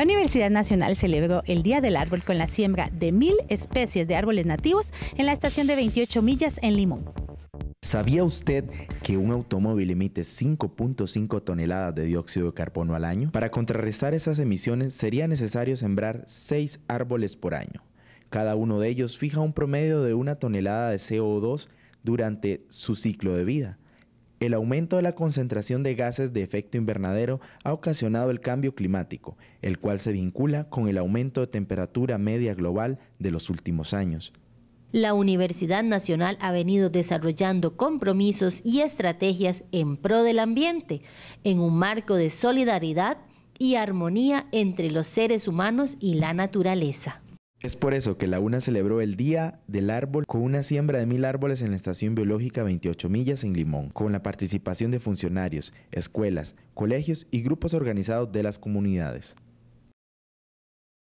La Universidad Nacional celebró el Día del Árbol con la siembra de mil especies de árboles nativos en la estación de 28 millas en Limón. ¿Sabía usted que un automóvil emite 5.5 toneladas de dióxido de carbono al año? Para contrarrestar esas emisiones sería necesario sembrar 6 árboles por año. Cada uno de ellos fija un promedio de una tonelada de CO2 durante su ciclo de vida. El aumento de la concentración de gases de efecto invernadero ha ocasionado el cambio climático, el cual se vincula con el aumento de temperatura media global de los últimos años. La Universidad Nacional ha venido desarrollando compromisos y estrategias en pro del ambiente, en un marco de solidaridad y armonía entre los seres humanos y la naturaleza. Es por eso que la celebró el Día del Árbol con una siembra de mil árboles en la Estación Biológica 28 Millas en Limón, con la participación de funcionarios, escuelas, colegios y grupos organizados de las comunidades.